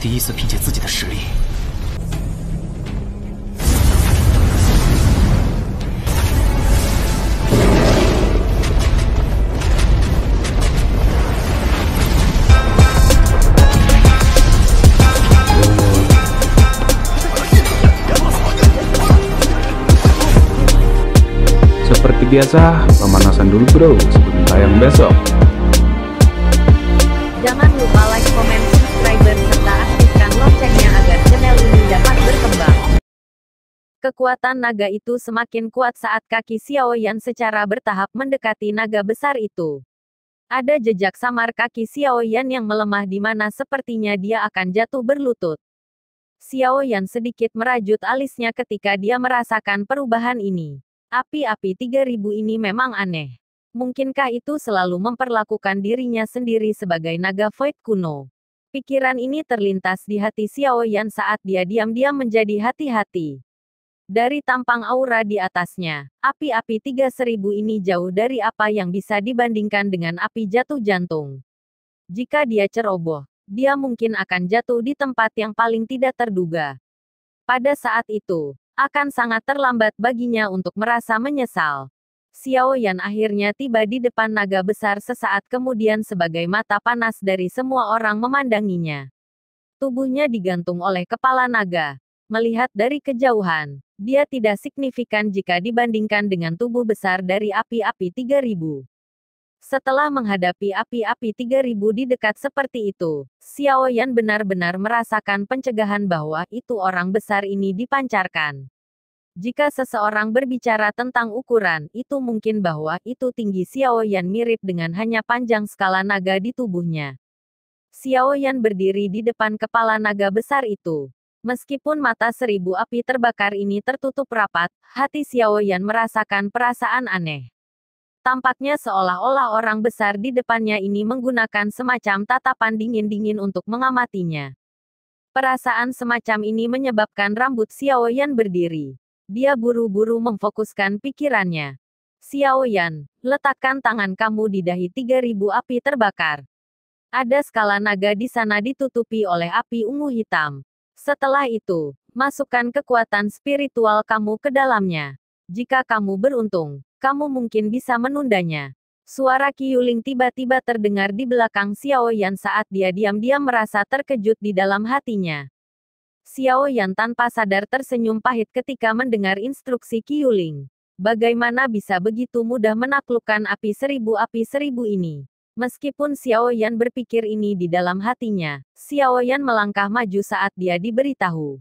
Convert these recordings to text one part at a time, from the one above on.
第一次凭借自己的实力。biasa biasa, pemanasan dulu bro sebelum tayang besok. Jangan lupa like, komen, loncengnya agar channel ini dapat berkembang. Kekuatan naga itu semakin kuat saat kaki Xiao Yan secara bertahap mendekati naga besar itu. Ada jejak samar kaki Xiao Yan yang melemah di mana sepertinya dia akan jatuh berlutut. Xiao Yan sedikit merajut alisnya ketika dia merasakan perubahan ini. Api-api 3000 ini memang aneh. Mungkinkah itu selalu memperlakukan dirinya sendiri sebagai naga void kuno? Pikiran ini terlintas di hati Xiao Yan saat dia diam-diam menjadi hati-hati. Dari tampang aura di atasnya, api-api 3000 ini jauh dari apa yang bisa dibandingkan dengan api jatuh jantung. Jika dia ceroboh, dia mungkin akan jatuh di tempat yang paling tidak terduga. Pada saat itu, akan sangat terlambat baginya untuk merasa menyesal. Xiao Yan akhirnya tiba di depan naga besar sesaat kemudian sebagai mata panas dari semua orang memandanginya. Tubuhnya digantung oleh kepala naga. Melihat dari kejauhan, dia tidak signifikan jika dibandingkan dengan tubuh besar dari api-api 3000. Setelah menghadapi api-api 3000 di dekat seperti itu, Xiao Yan benar-benar merasakan pencegahan bahwa itu orang besar ini dipancarkan. Jika seseorang berbicara tentang ukuran, itu mungkin bahwa itu tinggi Xiao Yan mirip dengan hanya panjang skala naga di tubuhnya. Xiao Yan berdiri di depan kepala naga besar itu. Meskipun mata seribu api terbakar ini tertutup rapat, hati Xiao Yan merasakan perasaan aneh. Tampaknya seolah-olah orang besar di depannya ini menggunakan semacam tatapan dingin-dingin untuk mengamatinya. Perasaan semacam ini menyebabkan rambut Xiao Yan berdiri. Dia buru-buru memfokuskan pikirannya. Xiao Yan, letakkan tangan kamu di dahi 3000 api terbakar. Ada skala naga di sana ditutupi oleh api ungu hitam. Setelah itu, masukkan kekuatan spiritual kamu ke dalamnya. Jika kamu beruntung, kamu mungkin bisa menundanya. Suara Kiyuling tiba-tiba terdengar di belakang Xiao Yan saat dia diam-diam merasa terkejut di dalam hatinya. Xiao Yan tanpa sadar tersenyum pahit ketika mendengar instruksi Qiuling. Bagaimana bisa begitu mudah menaklukkan api seribu api seribu ini? Meskipun Xiao Yan berpikir ini di dalam hatinya, Xiao Yan melangkah maju saat dia diberitahu.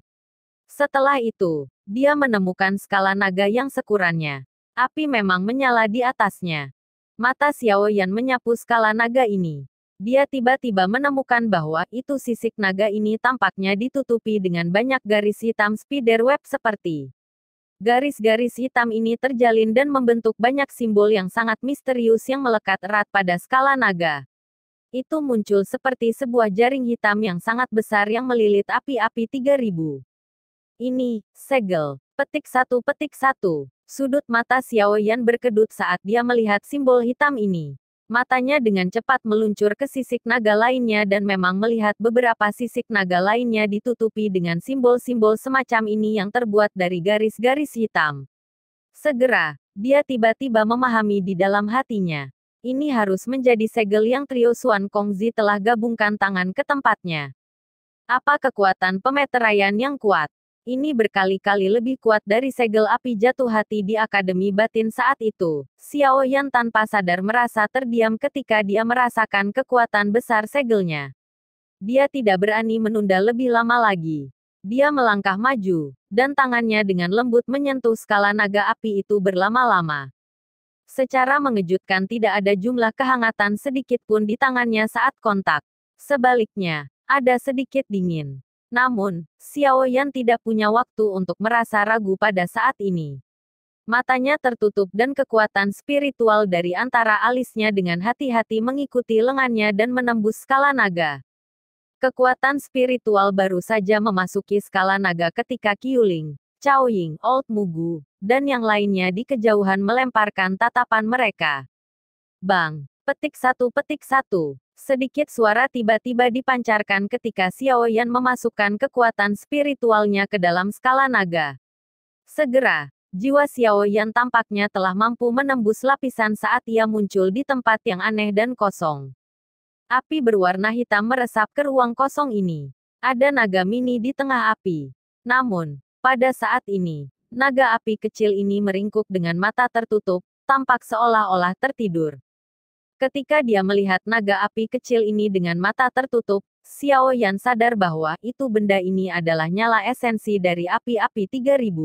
Setelah itu, dia menemukan skala naga yang sekurannya. Api memang menyala di atasnya. Mata Xiao Yan menyapu skala naga ini dia tiba-tiba menemukan bahwa itu sisik naga ini tampaknya ditutupi dengan banyak garis hitam spiderweb seperti garis-garis hitam ini terjalin dan membentuk banyak simbol yang sangat misterius yang melekat erat pada skala naga. Itu muncul seperti sebuah jaring hitam yang sangat besar yang melilit api-api 3000. Ini, segel, petik satu petik satu. Sudut mata Xiao Yan berkedut saat dia melihat simbol hitam ini. Matanya dengan cepat meluncur ke sisik naga lainnya dan memang melihat beberapa sisik naga lainnya ditutupi dengan simbol-simbol semacam ini yang terbuat dari garis-garis hitam. Segera, dia tiba-tiba memahami di dalam hatinya. Ini harus menjadi segel yang trio Suan Kongzi telah gabungkan tangan ke tempatnya. Apa kekuatan pemeteraian yang kuat? ini berkali-kali lebih kuat dari segel api jatuh hati di Akademi Batin saat itu. Xiao Yan tanpa sadar merasa terdiam ketika dia merasakan kekuatan besar segelnya. Dia tidak berani menunda lebih lama lagi. Dia melangkah maju, dan tangannya dengan lembut menyentuh skala naga api itu berlama-lama. Secara mengejutkan tidak ada jumlah kehangatan sedikit pun di tangannya saat kontak. Sebaliknya, ada sedikit dingin. Namun, Xiao Yan tidak punya waktu untuk merasa ragu pada saat ini. Matanya tertutup dan kekuatan spiritual dari antara alisnya dengan hati-hati mengikuti lengannya dan menembus skala naga. Kekuatan spiritual baru saja memasuki skala naga ketika Qiuling, Chao Ying, Old Mugu, dan yang lainnya di kejauhan melemparkan tatapan mereka. Bang, petik satu petik satu. Sedikit suara tiba-tiba dipancarkan ketika Xiao Yan memasukkan kekuatan spiritualnya ke dalam skala naga. Segera, jiwa Xiao Yan tampaknya telah mampu menembus lapisan saat ia muncul di tempat yang aneh dan kosong. Api berwarna hitam meresap ke ruang kosong ini. Ada naga mini di tengah api. Namun, pada saat ini, naga api kecil ini meringkuk dengan mata tertutup, tampak seolah-olah tertidur. Ketika dia melihat naga api kecil ini dengan mata tertutup, Xiao Yan sadar bahwa itu benda ini adalah nyala esensi dari api-api 3000.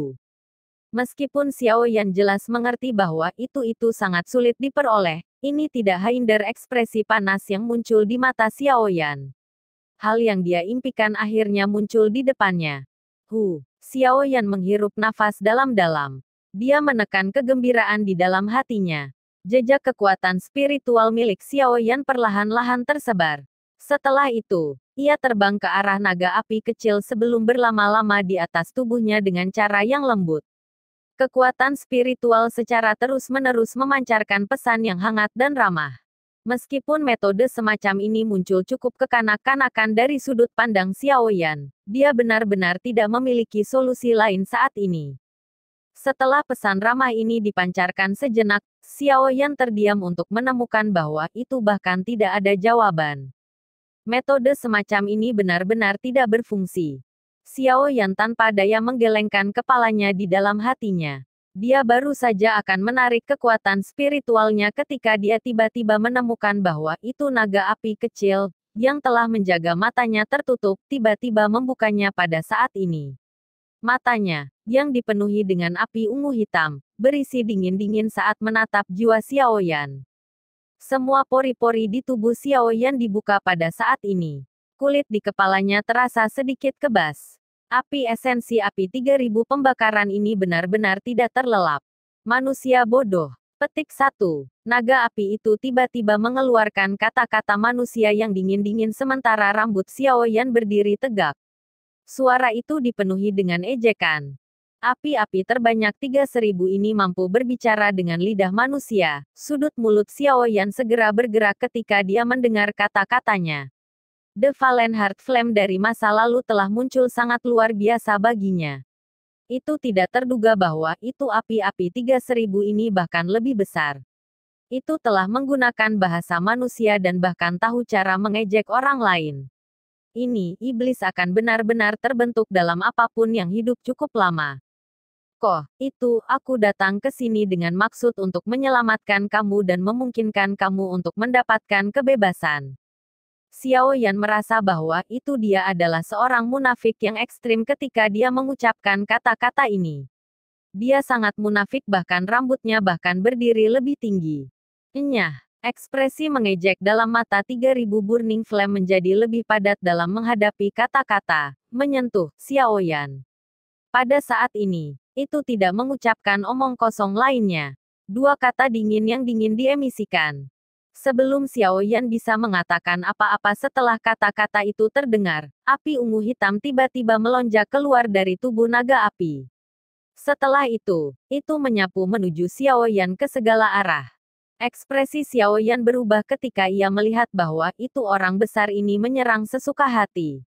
Meskipun Xiao Yan jelas mengerti bahwa itu-itu sangat sulit diperoleh, ini tidak hinder ekspresi panas yang muncul di mata Xiao Yan. Hal yang dia impikan akhirnya muncul di depannya. Hu, Xiao Yan menghirup nafas dalam-dalam. Dia menekan kegembiraan di dalam hatinya jejak kekuatan spiritual milik Xiao Yan perlahan-lahan tersebar. Setelah itu, ia terbang ke arah naga api kecil sebelum berlama-lama di atas tubuhnya dengan cara yang lembut. Kekuatan spiritual secara terus-menerus memancarkan pesan yang hangat dan ramah. Meskipun metode semacam ini muncul cukup kekanak-kanakan dari sudut pandang Xiao Yan, dia benar-benar tidak memiliki solusi lain saat ini. Setelah pesan ramah ini dipancarkan sejenak, Xiao Yan terdiam untuk menemukan bahwa itu bahkan tidak ada jawaban. Metode semacam ini benar-benar tidak berfungsi. Xiao Yan tanpa daya menggelengkan kepalanya di dalam hatinya. Dia baru saja akan menarik kekuatan spiritualnya ketika dia tiba-tiba menemukan bahwa itu naga api kecil, yang telah menjaga matanya tertutup, tiba-tiba membukanya pada saat ini. Matanya, yang dipenuhi dengan api ungu hitam, berisi dingin-dingin saat menatap jiwa Xiaoyan. Semua pori-pori di tubuh Xiaoyan dibuka pada saat ini. Kulit di kepalanya terasa sedikit kebas. Api esensi api 3000 pembakaran ini benar-benar tidak terlelap. Manusia bodoh. Petik satu. Naga api itu tiba-tiba mengeluarkan kata-kata manusia yang dingin-dingin sementara rambut Xiaoyan berdiri tegak. Suara itu dipenuhi dengan ejekan. Api-api terbanyak 3000 ini mampu berbicara dengan lidah manusia. Sudut mulut Xiao Yan segera bergerak ketika dia mendengar kata-katanya. The Fallen Heart Flame dari masa lalu telah muncul sangat luar biasa baginya. Itu tidak terduga bahwa itu api-api 3000 ini bahkan lebih besar. Itu telah menggunakan bahasa manusia dan bahkan tahu cara mengejek orang lain ini iblis akan benar-benar terbentuk dalam apapun yang hidup cukup lama. Koh, itu aku datang ke sini dengan maksud untuk menyelamatkan kamu dan memungkinkan kamu untuk mendapatkan kebebasan. Xiao Yan merasa bahwa itu dia adalah seorang munafik yang ekstrim ketika dia mengucapkan kata-kata ini. Dia sangat munafik bahkan rambutnya bahkan berdiri lebih tinggi. Enyah, Ekspresi mengejek dalam mata 3000 Burning Flame menjadi lebih padat dalam menghadapi kata-kata, menyentuh, Xiaoyan. Pada saat ini, itu tidak mengucapkan omong kosong lainnya. Dua kata dingin yang dingin diemisikan. Sebelum Xiaoyan bisa mengatakan apa-apa setelah kata-kata itu terdengar, api ungu hitam tiba-tiba melonjak keluar dari tubuh naga api. Setelah itu, itu menyapu menuju Xiaoyan ke segala arah. Ekspresi Xiao Yan berubah ketika ia melihat bahwa itu orang besar ini menyerang sesuka hati.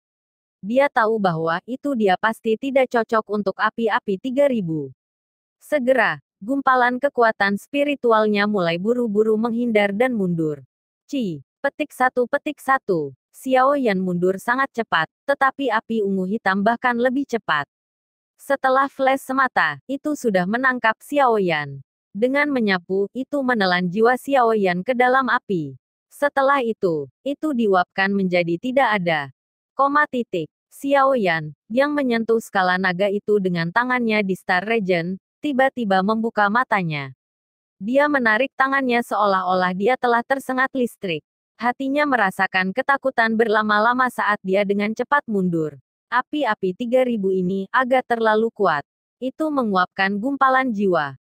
Dia tahu bahwa itu dia pasti tidak cocok untuk api-api 3000. Segera, gumpalan kekuatan spiritualnya mulai buru-buru menghindar dan mundur. Ci, petik satu petik satu. Xiao Yan mundur sangat cepat, tetapi api ungu hitam bahkan lebih cepat. Setelah flash semata, itu sudah menangkap Xiao Yan. Dengan menyapu, itu menelan jiwa Xiao Yan ke dalam api. Setelah itu, itu diuapkan menjadi tidak ada. Koma titik. Xiaoyan, yang menyentuh skala naga itu dengan tangannya di Star Region, tiba-tiba membuka matanya. Dia menarik tangannya seolah-olah dia telah tersengat listrik. Hatinya merasakan ketakutan berlama-lama saat dia dengan cepat mundur. Api-api 3000 ini agak terlalu kuat. Itu menguapkan gumpalan jiwa.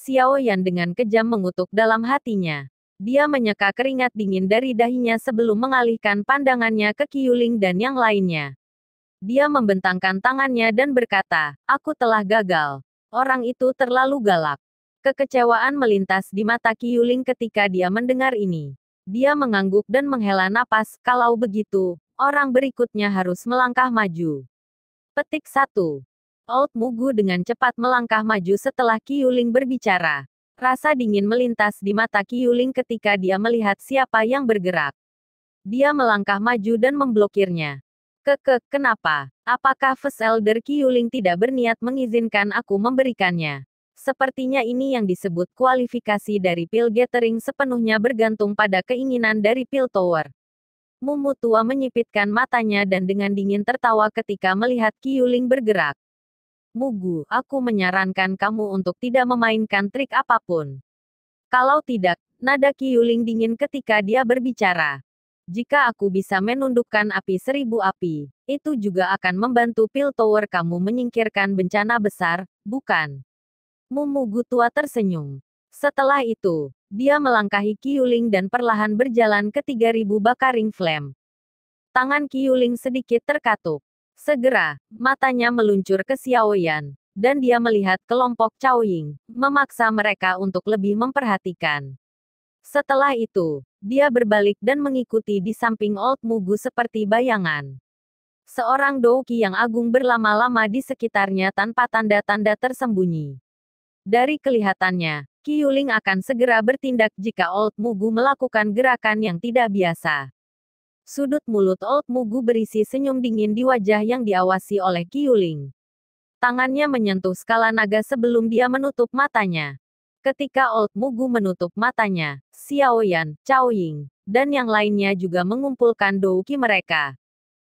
Xiao Yan dengan kejam mengutuk dalam hatinya. Dia menyeka keringat dingin dari dahinya sebelum mengalihkan pandangannya ke Qiuling dan yang lainnya. Dia membentangkan tangannya dan berkata, Aku telah gagal. Orang itu terlalu galak. Kekecewaan melintas di mata Qiuling ketika dia mendengar ini. Dia mengangguk dan menghela napas, kalau begitu, orang berikutnya harus melangkah maju. Petik 1. Old Mugu dengan cepat melangkah maju setelah Kiyuling berbicara. Rasa dingin melintas di mata Kiyuling ketika dia melihat siapa yang bergerak. Dia melangkah maju dan memblokirnya. Keke, kenapa? Apakah Feselder Elder Kiyuling tidak berniat mengizinkan aku memberikannya? Sepertinya ini yang disebut kualifikasi dari Pil Gathering sepenuhnya bergantung pada keinginan dari Pil Tower. Mumu tua menyipitkan matanya dan dengan dingin tertawa ketika melihat Kiuling bergerak. Mugu, aku menyarankan kamu untuk tidak memainkan trik apapun. Kalau tidak, nada Kiyuling dingin ketika dia berbicara. Jika aku bisa menundukkan api seribu api, itu juga akan membantu pil tower kamu menyingkirkan bencana besar, bukan? Mumugu tua tersenyum. Setelah itu, dia melangkahi Kiyuling dan perlahan berjalan ke 3000 bakaring flame. Tangan Kiyuling sedikit terkatup. Segera, matanya meluncur ke Xiaoyan, dan dia melihat kelompok Cao Ying, memaksa mereka untuk lebih memperhatikan. Setelah itu, dia berbalik dan mengikuti di samping Old Mugu seperti bayangan. Seorang Douki yang agung berlama-lama di sekitarnya tanpa tanda-tanda tersembunyi. Dari kelihatannya, Qiuling akan segera bertindak jika Old Mugu melakukan gerakan yang tidak biasa. Sudut mulut Old Mugu berisi senyum dingin di wajah yang diawasi oleh Kiuling. Tangannya menyentuh skala naga sebelum dia menutup matanya. Ketika Old Mugu menutup matanya, Xiao Yan, Cao Ying, dan yang lainnya juga mengumpulkan douki mereka.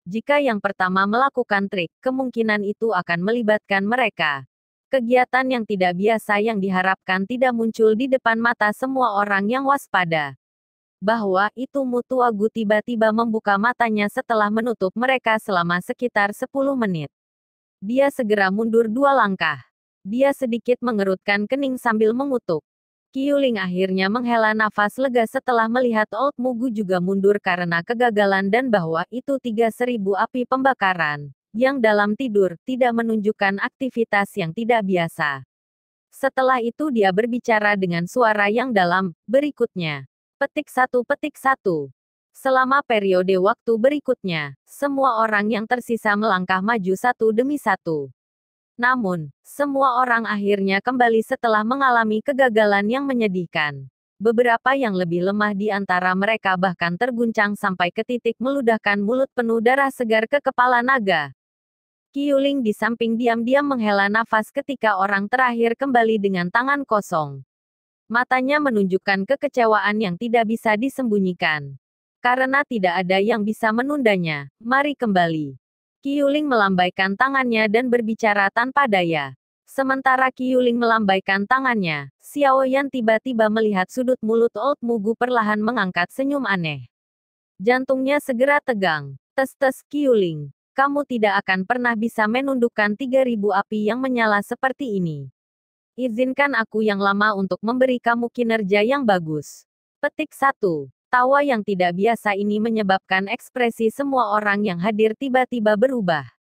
Jika yang pertama melakukan trik, kemungkinan itu akan melibatkan mereka kegiatan yang tidak biasa yang diharapkan tidak muncul di depan mata semua orang yang waspada bahwa itu mutu agu tiba-tiba membuka matanya setelah menutup mereka selama sekitar 10 menit. Dia segera mundur dua langkah. Dia sedikit mengerutkan kening sambil mengutuk. Kiuling akhirnya menghela nafas lega setelah melihat Old Mugu juga mundur karena kegagalan dan bahwa itu 3000 api pembakaran, yang dalam tidur, tidak menunjukkan aktivitas yang tidak biasa. Setelah itu dia berbicara dengan suara yang dalam, berikutnya petik satu petik satu. Selama periode waktu berikutnya, semua orang yang tersisa melangkah maju satu demi satu. Namun, semua orang akhirnya kembali setelah mengalami kegagalan yang menyedihkan. Beberapa yang lebih lemah di antara mereka bahkan terguncang sampai ke titik meludahkan mulut penuh darah segar ke kepala naga. Kiuling di samping diam-diam menghela nafas ketika orang terakhir kembali dengan tangan kosong. Matanya menunjukkan kekecewaan yang tidak bisa disembunyikan. Karena tidak ada yang bisa menundanya, mari kembali. Kiuling melambaikan tangannya dan berbicara tanpa daya. Sementara Kiuling melambaikan tangannya, Xiao Yan tiba-tiba melihat sudut mulut Old Mugu perlahan mengangkat senyum aneh. Jantungnya segera tegang. Tes-tes Kiuling, kamu tidak akan pernah bisa menundukkan 3000 api yang menyala seperti ini. Izinkan aku yang lama untuk memberi kamu kinerja yang bagus. Petik 1. Tawa yang tidak biasa ini menyebabkan ekspresi semua orang yang hadir tiba-tiba berubah.